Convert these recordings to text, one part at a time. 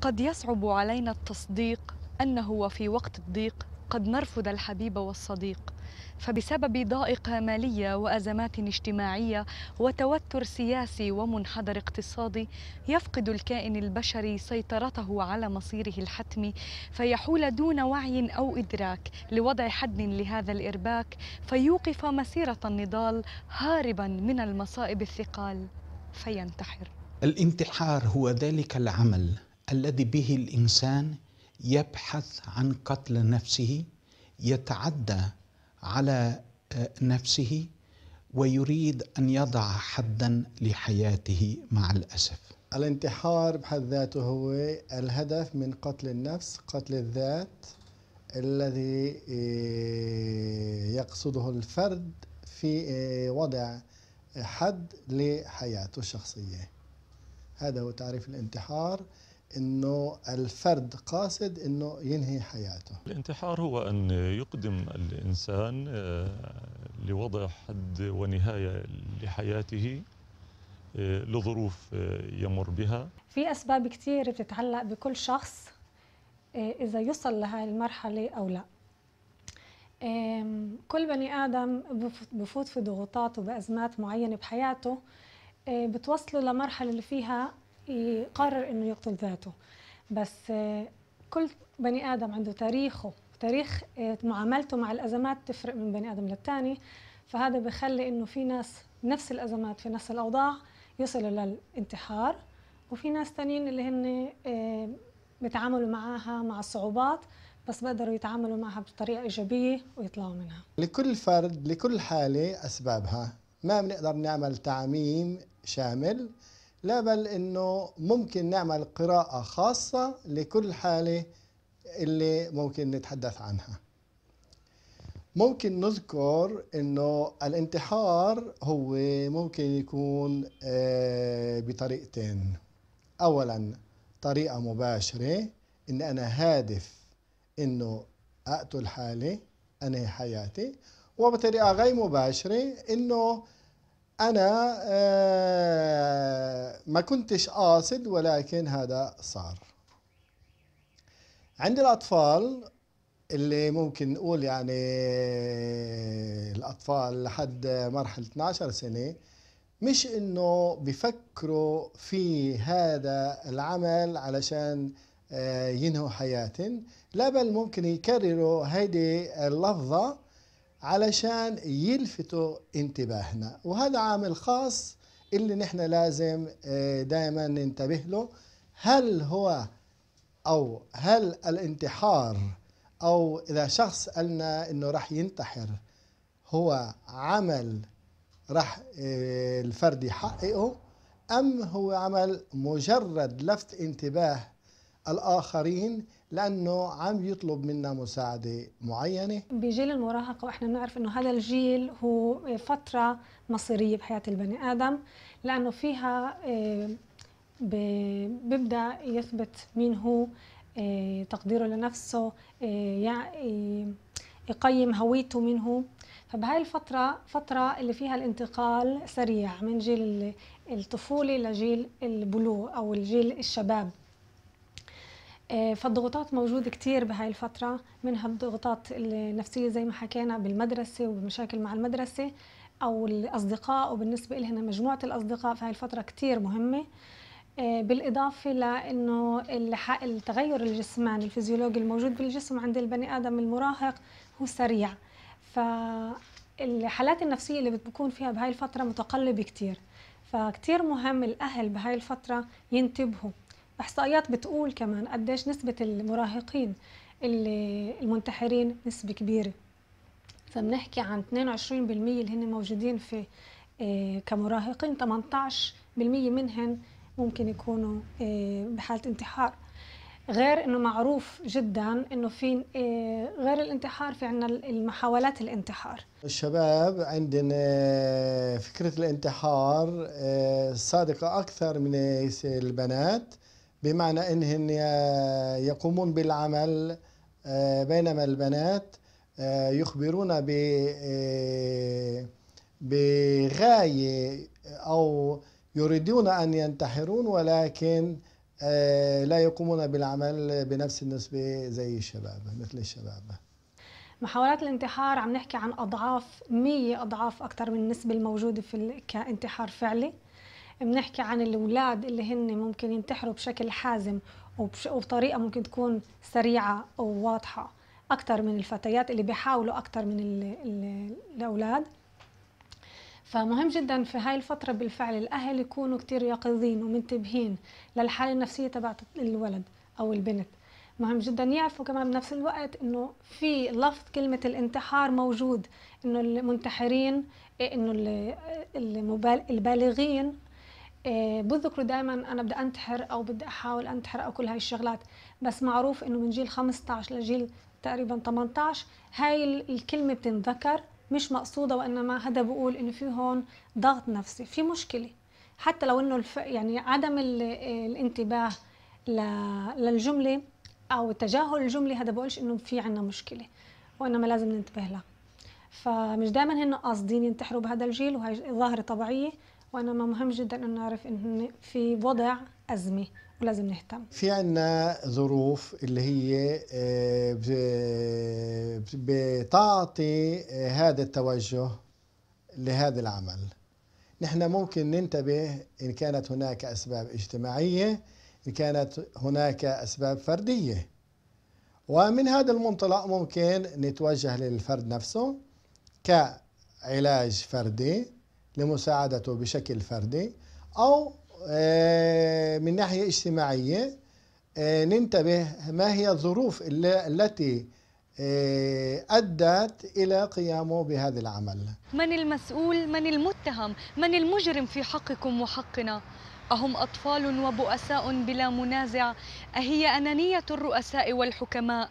قد يصعب علينا التصديق انه وفي وقت الضيق قد نرفض الحبيب والصديق فبسبب ضائقه ماليه وازمات اجتماعيه وتوتر سياسي ومنحدر اقتصادي يفقد الكائن البشري سيطرته على مصيره الحتمي فيحول دون وعي او ادراك لوضع حد لهذا الارباك فيوقف مسيره النضال هاربا من المصائب الثقال فينتحر الانتحار هو ذلك العمل الذي به الانسان يبحث عن قتل نفسه يتعدى على آه، نفسه ويريد ان يضع حدا لحياته مع الاسف. الانتحار بحد ذاته هو الهدف من قتل النفس، قتل الذات الذي آه، يقصده الفرد في آه، وضع حد لحياته الشخصيه. هذا هو تعريف الانتحار. انه الفرد قاصد انه ينهي حياته الانتحار هو ان يقدم الانسان آه، لوضع حد ونهايه لحياته آه، لظروف آه، يمر بها في اسباب كثير بتتعلق بكل شخص اذا يصل لهي المرحله او لا كل بني ادم بفوت في ضغوطات وبازمات معينه بحياته بتوصله لمرحله اللي فيها يقرر انه يقتل ذاته بس آه، كل بني ادم عنده تاريخه تاريخ آه، معاملته مع الازمات تفرق من بني ادم للثاني فهذا بخلي انه في ناس نفس الازمات في نفس الاوضاع يصلوا للانتحار وفي ناس تانيين اللي هن آه، بيتعاملوا معاها مع الصعوبات بس بقدروا يتعاملوا معها بطريقه ايجابيه ويطلعوا منها لكل فرد لكل حاله اسبابها ما بنقدر نعمل تعميم شامل لا بل انه ممكن نعمل قراءة خاصة لكل حالة اللي ممكن نتحدث عنها ممكن نذكر انه الانتحار هو ممكن يكون آه، بطريقتين اولا طريقة مباشرة ان انا هادف انه اقتل حالي انهي حياتي وبطريقة غير مباشرة انه أنا آه، ما كنتش قاصد ولكن هذا صار عند الأطفال اللي ممكن نقول يعني الأطفال لحد مرحلة 12 سنة مش إنه بفكروا في هذا العمل علشان آه، ينهوا حياتهم لا بل ممكن يكرروا هيدي اللفظة علشان يلفتوا انتباهنا وهذا عامل خاص اللي نحن لازم آه، دائما ننتبه له هل هو او هل الانتحار او اذا شخص قالنا انه راح ينتحر هو عمل راح آه، الفرد يحققه ام هو عمل مجرد لفت انتباه الاخرين لانه عم يطلب منا مساعده معينه بجيل المراهقه واحنا بنعرف انه هذا الجيل هو فتره مصيريه بحياه البني ادم لانه فيها آه، بيبدا يثبت مين هو آه، تقديره لنفسه آه، يقيم هويته منه هو فبهاي الفترة فترة اللي فيها الانتقال سريع من جيل الطفولة لجيل البلوغ أو الجيل الشباب آه، فالضغوطات موجودة كتير بهاي الفترة منها الضغوطات النفسية زي ما حكينا بالمدرسة وبمشاكل مع المدرسة أو الأصدقاء وبالنسبة لنا مجموعة الأصدقاء في هاي الفترة كتير مهمة آه، بالإضافة لأنه التغير الجسماني الفيزيولوجي الموجود بالجسم عند البني آدم المراهق هو سريع فالحالات النفسية اللي بتكون فيها بهاي الفترة متقلبة كتير فكتير مهم الأهل بهاي الفترة ينتبهوا احصائيات بتقول كمان قديش نسبه المراهقين اللي المنتحرين نسبه كبيره فبنحكي عن 22% اللي هن موجودين في آه، كمراهقين 18% منهم ممكن يكونوا آه، بحاله انتحار غير انه معروف جدا انه في آه، غير الانتحار في عندنا المحاولات الانتحار الشباب عندنا فكره الانتحار صادقه اكثر من البنات بمعنى انهن يقومون بالعمل آه، بينما البنات آه، يخبرون آه، بغاية أو يريدون أن ينتحرون ولكن لا يقومون بالعمل بنفس النسبة زي الشباب مثل الشباب محاولات الانتحار عم نحكي عن أضعاف مية أضعاف أكثر من النسبة الموجودة في كانتحار فعلي بنحكي عن الاولاد اللي هن ممكن ينتحروا بشكل حازم وبطريقه ممكن تكون سريعه وواضحه اكثر من الفتيات اللي بيحاولوا اكثر من ال ال الاولاد فمهم جدا في هاي الفترة بالفعل الأهل يكونوا كثير يقظين ومنتبهين للحالة النفسية تبعت الولد أو البنت مهم جدا يعرفوا كمان بنفس الوقت انه في لفظ كلمة الانتحار موجود انه المنتحرين انه البالغين إيه، بذكروا دائما انا بدي انتحر او بدي احاول انتحر او كل هاي الشغلات بس معروف انه من جيل 15 لجيل تقريبا 18 هاي الكلمه بتنذكر مش مقصوده وانما هذا بقول انه في هون ضغط نفسي في مشكله حتى لو انه الف... يعني عدم ال... الانتباه ل... للجمله او تجاهل الجمله هذا بقولش انه في عندنا مشكله وانما لازم ننتبه لها فمش دائما هن قاصدين ينتحروا بهذا الجيل وهي ظاهره طبيعيه وانما مهم جدا ان نعرف ان في وضع ازمه ولازم نهتم في عنا ظروف اللي هي آه، بتعطي آه، هذا التوجه لهذا العمل نحن ممكن ننتبه إن كانت هناك أسباب اجتماعية إن كانت هناك أسباب فردية ومن هذا المنطلق ممكن نتوجه للفرد نفسه كعلاج فردي لمساعدته بشكل فردي أو آه، من ناحية اجتماعية آه، ننتبه ما هي الظروف التي آه، أدت إلى قيامه بهذا العمل من المسؤول؟ من المتهم؟ من المجرم في حقكم وحقنا؟ أهم أطفال وبؤساء بلا منازع؟ أهي أنانية الرؤساء والحكماء؟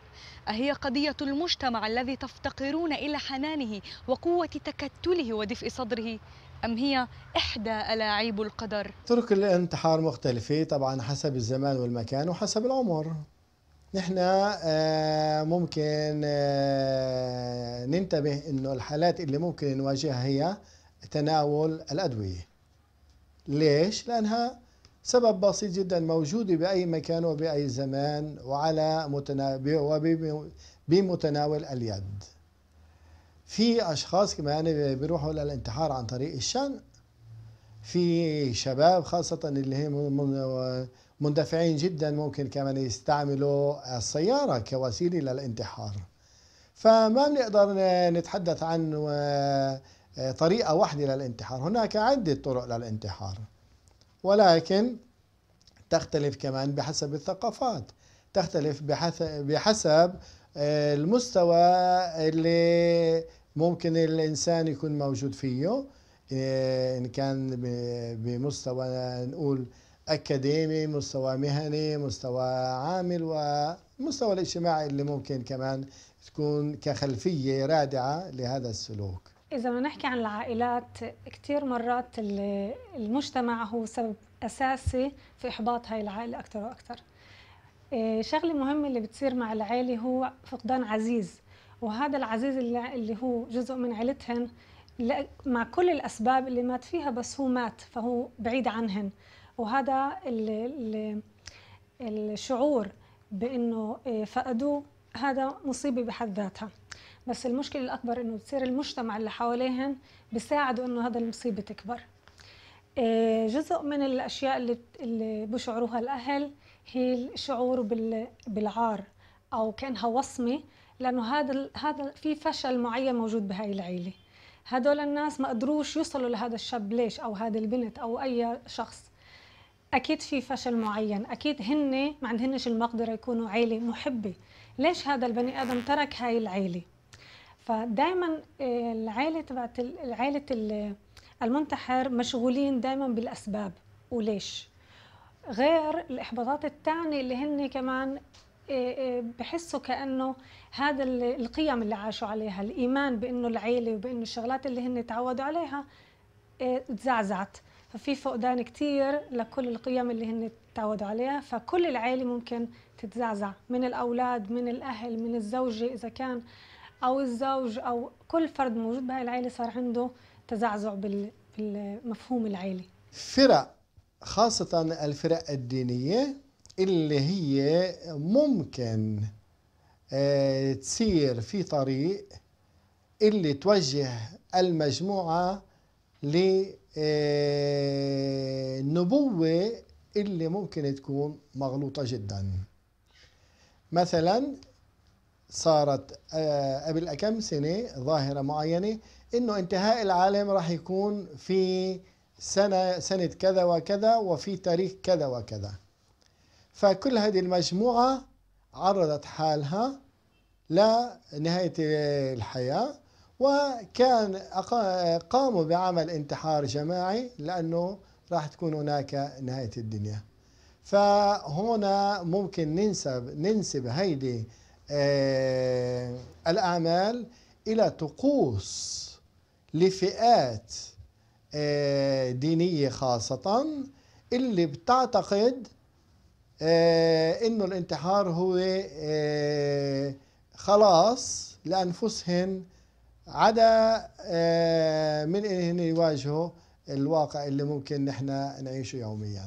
أهي قضية المجتمع الذي تفتقرون إلى حنانه وقوة تكتله ودفء صدره؟ أم هي إحدى ألاعيب القدر؟ طرق الانتحار مختلفة طبعا حسب الزمان والمكان وحسب العمر نحن آه، ممكن آه، ننتبه أنه الحالات اللي ممكن نواجهها هي تناول الأدوية ليش؟ لأنها سبب بسيط جدا موجود بأي مكان وبأي زمان وعلى متنا... وبمتناول اليد في أشخاص كمان يعني بيروحوا للانتحار عن طريق الشن في شباب خاصة اللي هم مندفعين جدا ممكن كمان يستعملوا السيارة كوسيلة للانتحار فما بنقدر نتحدث عن آه، طريقة واحدة للانتحار هناك عدة طرق للانتحار ولكن تختلف كمان بحسب الثقافات تختلف بحسب آه، المستوى اللي ممكن الإنسان يكون موجود فيه آه، إن كان بمستوى نقول أكاديمي مستوى مهني مستوى عامل والمستوى الاجتماعي اللي ممكن كمان تكون كخلفية رادعة لهذا السلوك إذا ما نحكي عن العائلات كثير مرات المجتمع هو سبب أساسي في إحباط هاي العائلة أكثر وأكثر آه، شغلة مهمة اللي بتصير مع العائلة هو فقدان عزيز وهذا العزيز اللي, اللي هو جزء من عيلتهن مع كل الأسباب اللي مات فيها بس هو مات فهو بعيد عنهن وهذا اللي اللي الشعور بأنه آه، فقدوه هذا مصيبة بحد ذاتها بس المشكلة الأكبر أنه بتصير المجتمع اللي حواليهن بيساعدوا أنه هذا المصيبة تكبر آه، جزء من الأشياء اللي, اللي بشعروها الأهل هي الشعور بالعار أو كأنها وصمة لانه هذا هذا في فشل معين موجود بهاي العيله هدول الناس ما قدروش يوصلوا لهذا الشاب ليش او هذه البنت او اي شخص اكيد في فشل معين اكيد هن ما عندهنش المقدره يكونوا عيله محبه ليش هذا البني ادم ترك هاي العيله فدائما آه، العيله تبعت العيله المنتحر مشغولين دائما بالاسباب وليش غير الاحباطات الثانيه اللي هن كمان إيه، إيه، بحسوا كانه هذا القيم اللي عاشوا عليها الايمان بانه العيله وبانه الشغلات اللي هن تعودوا عليها إيه، تزعزعت ففي فقدان كثير لكل القيم اللي هن تعودوا عليها فكل العيلة ممكن تتزعزع من الأولاد من الأهل من الزوجة إذا كان أو الزوج أو كل فرد موجود بهاي العيلة صار عنده تزعزع بالمفهوم العيلي فرق خاصة الفرق الدينية اللي هي ممكن آه، تصير في طريق اللي توجه المجموعة لنبوة آه، اللي ممكن تكون مغلوطة جدا مثلا صارت آه، قبل كم سنة ظاهرة معينة انه انتهاء العالم راح يكون في سنة سنة كذا وكذا وفي تاريخ كذا وكذا فكل هذه المجموعة عرضت حالها لنهاية الحياة وكان قاموا بعمل انتحار جماعي لأنه راح تكون هناك نهاية الدنيا فهنا ممكن ننسب ننسب هيدي آه الأعمال إلى طقوس لفئات آه دينية خاصة اللي بتعتقد آه، انه الانتحار هو آه، خلاص لانفسهم عدا آه، من ان يواجهوا الواقع اللي ممكن نحن نعيشه يوميا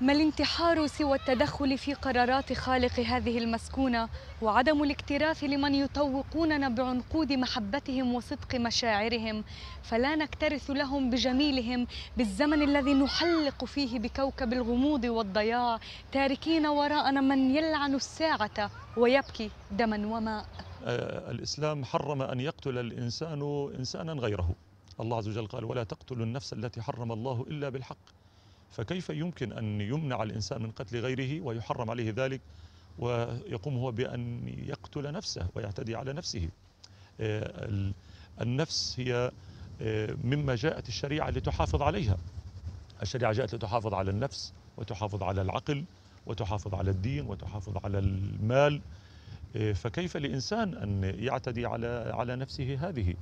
ما الانتحار سوى التدخل في قرارات خالق هذه المسكونة وعدم الاكتراث لمن يطوقوننا بعنقود محبتهم وصدق مشاعرهم فلا نكترث لهم بجميلهم بالزمن الذي نحلق فيه بكوكب الغموض والضياع تاركين وراءنا من يلعن الساعة ويبكي دما وماء آه، الإسلام حرم أن يقتل الإنسان إنسانا غيره الله عز وجل قال ولا تقتلوا النفس التي حرم الله إلا بالحق فكيف يمكن أن يمنع الإنسان من قتل غيره ويحرم عليه ذلك ويقوم هو بأن يقتل نفسه ويعتدي على نفسه آه، النفس هي آه، مما جاءت الشريعة لتحافظ عليها الشريعة جاءت لتحافظ على النفس وتحافظ على العقل وتحافظ على الدين وتحافظ على المال آه، فكيف لإنسان أن يعتدي على على نفسه هذه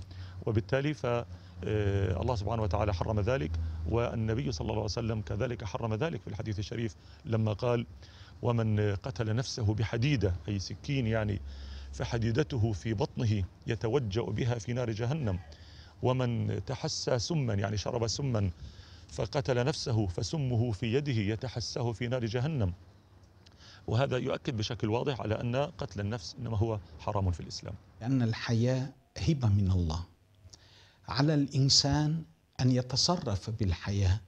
وبالتالي ف آه، الله سبحانه وتعالى حرم ذلك والنبي صلى الله عليه وسلم كذلك حرم ذلك في الحديث الشريف لما قال ومن قتل نفسه بحديدة أي سكين يعني فحديدته في بطنه يتوجأ بها في نار جهنم ومن تحسى سما يعني شرب سما فقتل نفسه فسمه في يده يتحساه في نار جهنم وهذا يؤكد بشكل واضح على أن قتل النفس إنما هو حرام في الإسلام لأن الحياة هبة من الله على الانسان ان يتصرف بالحياه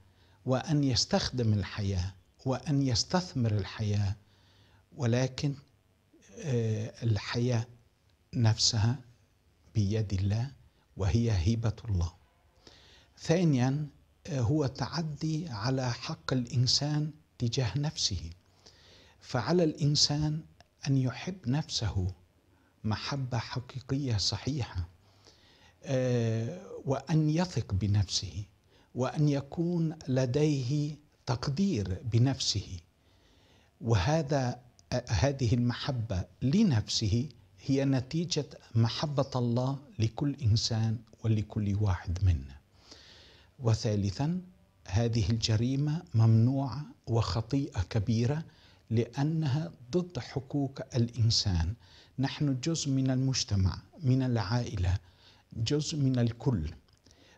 وان يستخدم الحياه وان يستثمر الحياه ولكن آه، الحياه نفسها بيد الله وهي هبه الله ثانيا آه، هو تعدي على حق الانسان تجاه نفسه فعلى الانسان ان يحب نفسه محبه حقيقيه صحيحه آه، وان يثق بنفسه وان يكون لديه تقدير بنفسه وهذا آه، هذه المحبه لنفسه هي نتيجه محبه الله لكل انسان ولكل واحد منا وثالثا هذه الجريمه ممنوعه وخطيئه كبيره لانها ضد حقوق الانسان نحن جزء من المجتمع من العائله جزء من الكل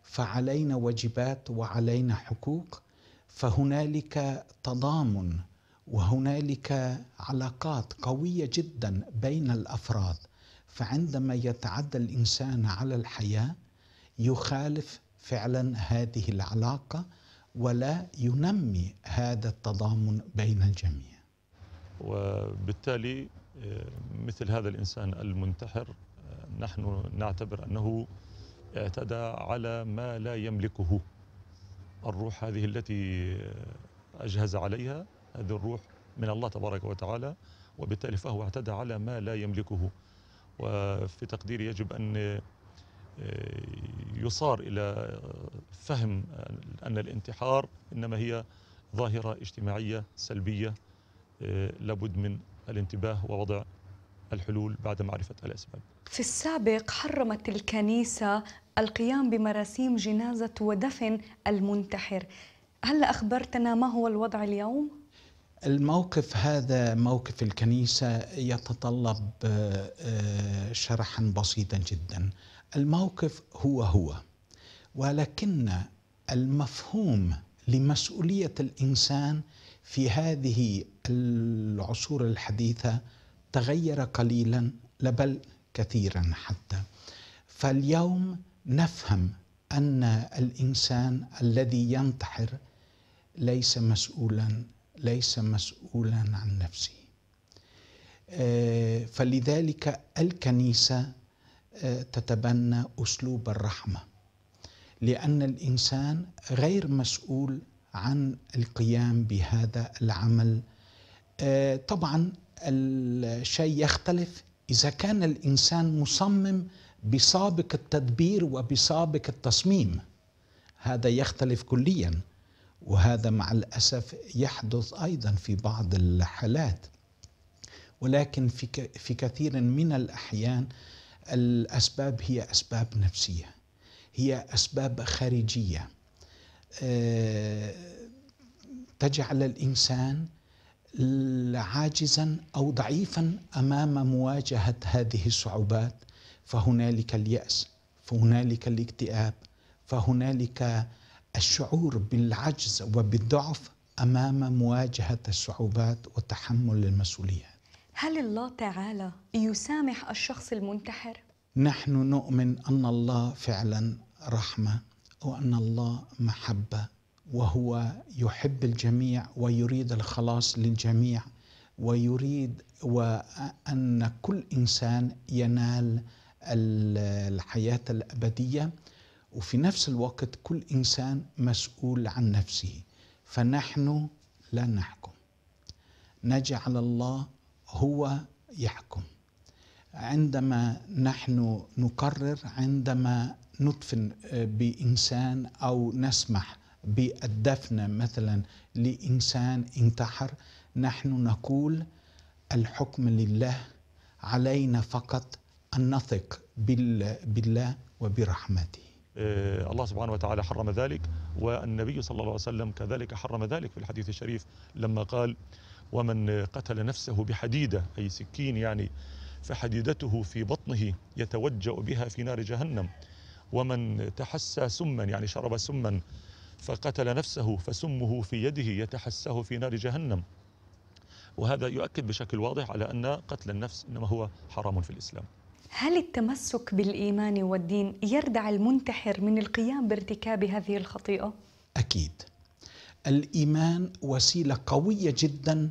فعلينا واجبات وعلينا حقوق فهنالك تضامن وهنالك علاقات قويه جدا بين الافراد فعندما يتعدى الانسان على الحياه يخالف فعلا هذه العلاقه ولا ينمي هذا التضامن بين الجميع وبالتالي آه، مثل هذا الانسان المنتحر نحن نعتبر أنه اعتدى على ما لا يملكه الروح هذه التي أجهز عليها هذه الروح من الله تبارك وتعالى وبالتالي فهو اعتدى على ما لا يملكه وفي تقديري يجب أن آه، يصار إلى فهم أن الانتحار إنما هي ظاهرة اجتماعية سلبية آه، لابد من الانتباه ووضع الحلول بعد معرفة الأسباب في السابق حرمت الكنيسة القيام بمراسيم جنازة ودفن المنتحر هل أخبرتنا ما هو الوضع اليوم؟ الموقف هذا موقف الكنيسة يتطلب آه، آه، شرحا بسيطا جدا الموقف هو هو ولكن المفهوم لمسؤولية الإنسان في هذه العصور الحديثة تغير قليلا لبل كثيرا حتى فاليوم نفهم ان الانسان الذي ينتحر ليس مسؤولا ليس مسؤولا عن نفسه آه، فلذلك الكنيسه آه، تتبنى اسلوب الرحمه لان الانسان غير مسؤول عن القيام بهذا العمل آه، طبعا الشيء يختلف اذا كان الانسان مصمم بسابق التدبير وبسابق التصميم هذا يختلف كليا وهذا مع الاسف يحدث ايضا في بعض الحالات ولكن في في كثير من الاحيان الاسباب هي اسباب نفسيه هي اسباب خارجيه آه، تجعل الانسان عاجزا او ضعيفا امام مواجهه هذه الصعوبات فهنالك الياس فهنالك الاكتئاب فهنالك الشعور بالعجز وبالضعف امام مواجهه الصعوبات وتحمل المسؤوليات هل الله تعالى يسامح الشخص المنتحر نحن نؤمن ان الله فعلا رحمه وان الله محبه وهو يحب الجميع ويريد الخلاص للجميع ويريد وأن كل إنسان ينال الحياة الأبدية وفي نفس الوقت كل إنسان مسؤول عن نفسه فنحن لا نحكم نجعل الله هو يحكم عندما نحن نقرر عندما ندفن بإنسان أو نسمح بالدفن مثلا لانسان انتحر نحن نقول الحكم لله علينا فقط ان نثق بالله وبرحمته آه، الله سبحانه وتعالى حرم ذلك والنبي صلى الله عليه وسلم كذلك حرم ذلك في الحديث الشريف لما قال ومن قتل نفسه بحديدة أي سكين يعني فحديدته في بطنه يتوجأ بها في نار جهنم ومن تحسى سما يعني شرب سما فقتل نفسه فسمه في يده يتحسه في نار جهنم وهذا يؤكد بشكل واضح على أن قتل النفس إنما هو حرام في الإسلام هل التمسك بالإيمان والدين يردع المنتحر من القيام بارتكاب هذه الخطيئة؟ أكيد الإيمان وسيلة قوية جدا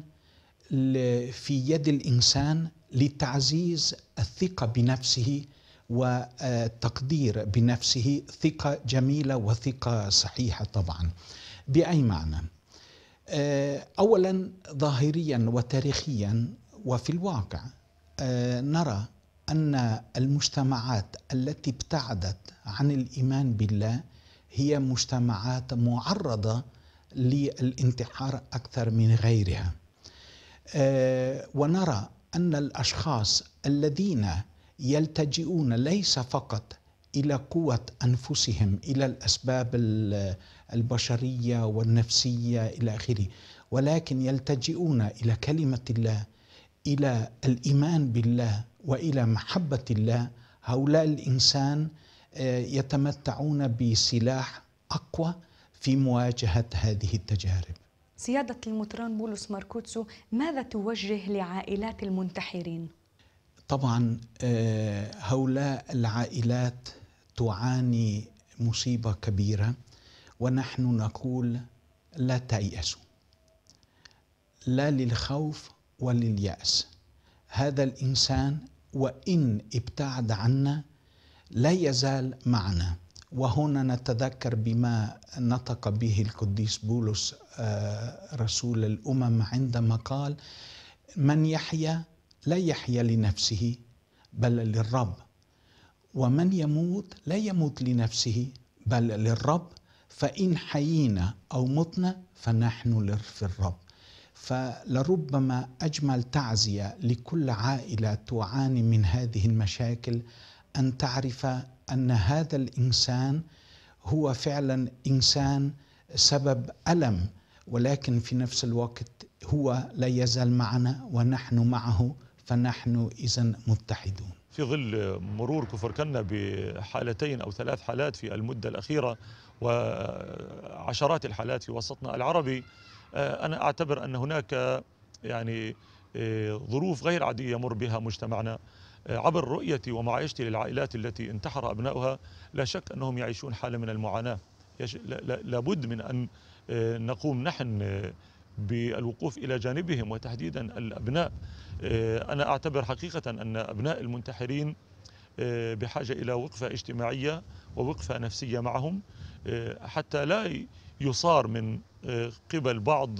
في يد الإنسان لتعزيز الثقة بنفسه وتقدير بنفسه ثقة جميلة وثقة صحيحة طبعا بأي معنى آه، أولا ظاهريا وتاريخيا وفي الواقع آه، نرى أن المجتمعات التي ابتعدت عن الإيمان بالله هي مجتمعات معرضة للانتحار أكثر من غيرها آه، ونرى أن الأشخاص الذين يلتجئون ليس فقط الى قوه انفسهم الى الاسباب البشريه والنفسيه الى اخره ولكن يلتجئون الى كلمه الله الى الايمان بالله والى محبه الله هؤلاء الانسان آه، يتمتعون بسلاح اقوى في مواجهه هذه التجارب سيادة المطران بولس ماركوتسو ماذا توجه لعائلات المنتحرين؟ طبعا آه، هؤلاء العائلات تعاني مصيبه كبيره ونحن نقول لا تيأسوا لا للخوف ولليأس هذا الإنسان وإن ابتعد عنا لا يزال معنا وهنا نتذكر بما نطق به القديس بولس آه، رسول الأمم عندما قال من يحيا لا يحيا لنفسه بل للرب ومن يموت لا يموت لنفسه بل للرب فإن حيينا أو متنا فنحن في الرب فلربما أجمل تعزية لكل عائلة تعاني من هذه المشاكل أن تعرف أن هذا الإنسان هو فعلا إنسان سبب ألم ولكن في نفس الوقت هو لا يزال معنا ونحن معه فنحن إذا متحدون في ظل مرور كفر كنا بحالتين أو ثلاث حالات في المدة الأخيرة وعشرات الحالات في وسطنا العربي آه، أنا أعتبر أن هناك يعني آه، ظروف غير عادية يمر بها مجتمعنا آه، عبر رؤيتي ومعايشتي للعائلات التي انتحر أبنائها لا شك أنهم يعيشون حالة من المعاناة لابد من أن نقوم نحن بالوقوف إلى جانبهم وتحديدا الأبناء آه، أنا أعتبر حقيقة أن أبناء المنتحرين آه، بحاجة إلى وقفة اجتماعية ووقفة نفسية معهم آه، حتى لا يصار من قبل بعض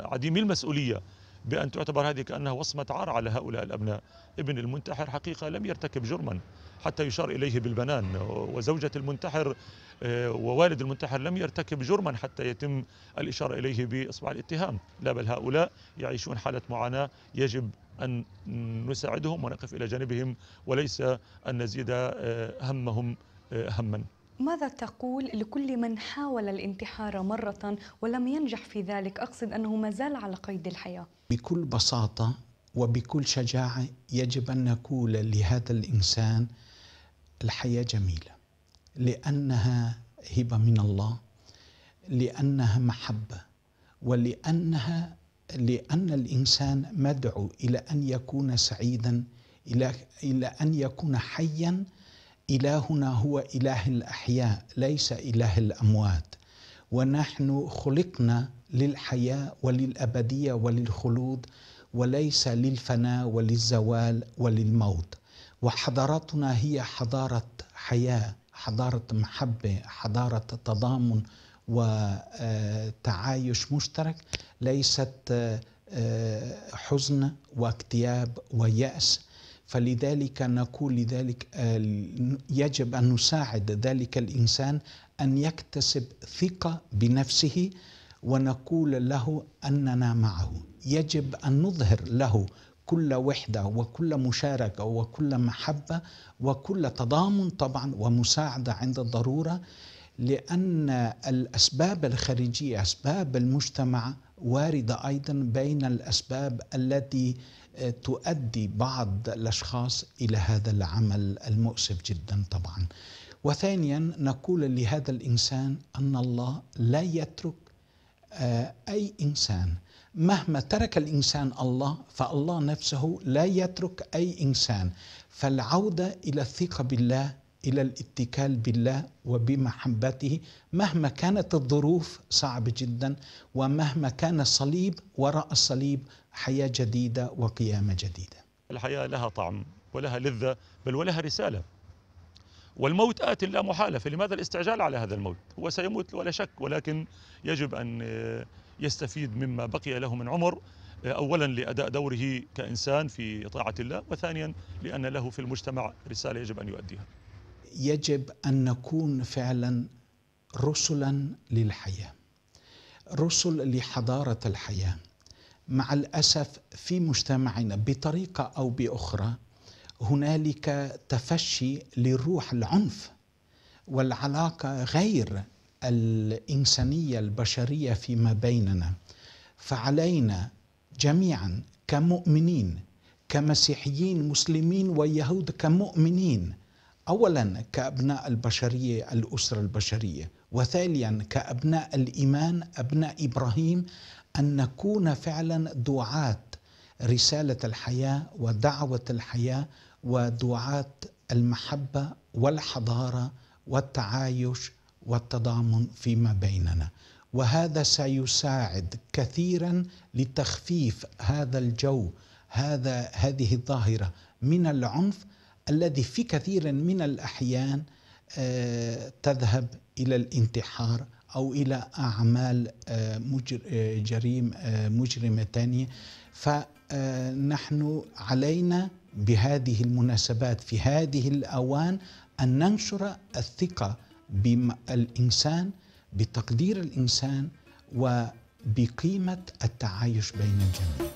عديمي المسؤولية بأن تعتبر هذه كأنها وصمة عار على هؤلاء الأبناء ابن المنتحر حقيقة لم يرتكب جرما حتى يشار إليه بالبنان وزوجة المنتحر آه، ووالد المنتحر لم يرتكب جرما حتى يتم الإشارة إليه بإصبع الاتهام لا بل هؤلاء يعيشون حالة معاناة يجب أن نساعدهم ونقف إلى جانبهم وليس أن نزيد آه، همهم آه، هما ماذا تقول لكل من حاول الانتحار مرة ولم ينجح في ذلك أقصد أنه ما زال على قيد الحياة بكل بساطة وبكل شجاعة يجب أن نقول لهذا الإنسان الحياة جميلة لانها هبه من الله لانها محبه ولانها لان الانسان مدعو الى ان يكون سعيدا الى الى ان يكون حيا الهنا هو اله الاحياء ليس اله الاموات ونحن خلقنا للحياه وللابديه وللخلود وليس للفناء وللزوال وللموت وحضارتنا هي حضاره حياه حضاره محبه حضاره تضامن وتعايش آه، مشترك ليست آه، آه، حزن واكتئاب وياس فلذلك نقول لذلك يجب ان نساعد ذلك الانسان ان يكتسب ثقه بنفسه ونقول له اننا معه يجب ان نظهر له كل وحدة وكل مشاركة وكل محبة وكل تضامن طبعا ومساعدة عند الضرورة لأن الأسباب الخارجية أسباب المجتمع واردة أيضا بين الأسباب التي آه، تؤدي بعض الأشخاص إلى هذا العمل المؤسف جدا طبعا وثانيا نقول لهذا الإنسان أن الله لا يترك آه، أي إنسان مهما ترك الانسان الله فالله نفسه لا يترك اي انسان فالعوده الى الثقه بالله الى الاتكال بالله وبمحبته مهما كانت الظروف صعبه جدا ومهما كان الصليب وراء الصليب حياه جديده وقيامه جديده. الحياه لها طعم ولها لذه بل ولها رساله. والموت آت لا محاله فلماذا الاستعجال على هذا الموت؟ هو سيموت ولا شك ولكن يجب ان يستفيد مما بقي له من عمر آه، اولا لاداء دوره كانسان في طاعه الله وثانيا لان له في المجتمع رساله يجب ان يؤديها. يجب ان نكون فعلا رسلا للحياه. رسل لحضاره الحياه. مع الاسف في مجتمعنا بطريقه او باخرى هنالك تفشي لروح العنف والعلاقه غير الانسانيه البشريه فيما بيننا فعلينا جميعا كمؤمنين كمسيحيين مسلمين ويهود كمؤمنين اولا كابناء البشريه الاسره البشريه وثانيا كابناء الايمان ابناء ابراهيم ان نكون فعلا دعاه رساله الحياه ودعوه الحياه ودعاه المحبه والحضاره والتعايش والتضامن فيما بيننا وهذا سيساعد كثيرا لتخفيف هذا الجو هذا هذه الظاهره من العنف الذي في كثير من الاحيان آه، تذهب الى الانتحار او الى اعمال آه، آه، جريم مجرمه ثانيه فنحن علينا بهذه المناسبات في هذه الاوان ان ننشر الثقه بالإنسان بتقدير الإنسان وبقيمة التعايش بين الجميع